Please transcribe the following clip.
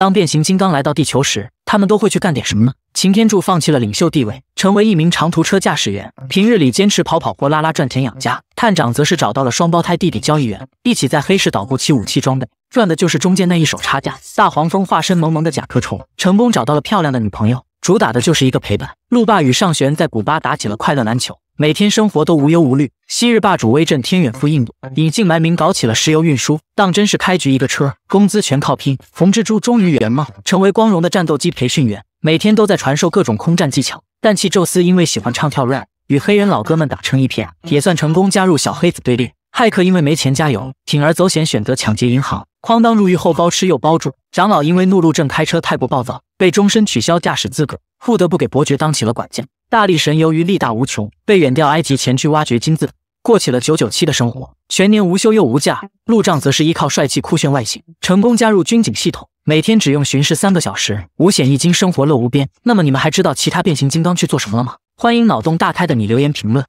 当变形金刚来到地球时，他们都会去干点什么呢？擎天柱放弃了领袖地位，成为一名长途车驾驶员，平日里坚持跑跑货拉拉赚钱养家。探长则是找到了双胞胎弟弟交易员，一起在黑市捣鼓起武器装备，赚的就是中间那一手差价。大黄蜂化身萌萌的甲壳虫，成功找到了漂亮的女朋友。主打的就是一个陪伴。路霸与尚玄在古巴打起了快乐篮球，每天生活都无忧无虑。昔日霸主威震天远赴印度隐姓埋名搞起了石油运输，当真是开局一个车，工资全靠拼。冯蜘蛛终于圆梦，成为光荣的战斗机培训员，每天都在传授各种空战技巧。但气宙斯因为喜欢唱跳 rap，与黑人老哥们打成一片，也算成功加入小黑子队列。派克因为没钱加油，铤而走险选择抢劫银行，哐当入狱后包吃又包住。长老因为怒路症开车太过暴躁，被终身取消驾驶资格，不得不给伯爵当起了管家。大力神由于力大无穷，被远调埃及前去挖掘金字塔，过起了九九七的生活，全年无休又无假。路障则是依靠帅气酷炫外形，成功加入军警系统，每天只用巡视三个小时，五险一金，生活乐无边。那么你们还知道其他变形金刚去做什么了吗？欢迎脑洞大开的你留言评论。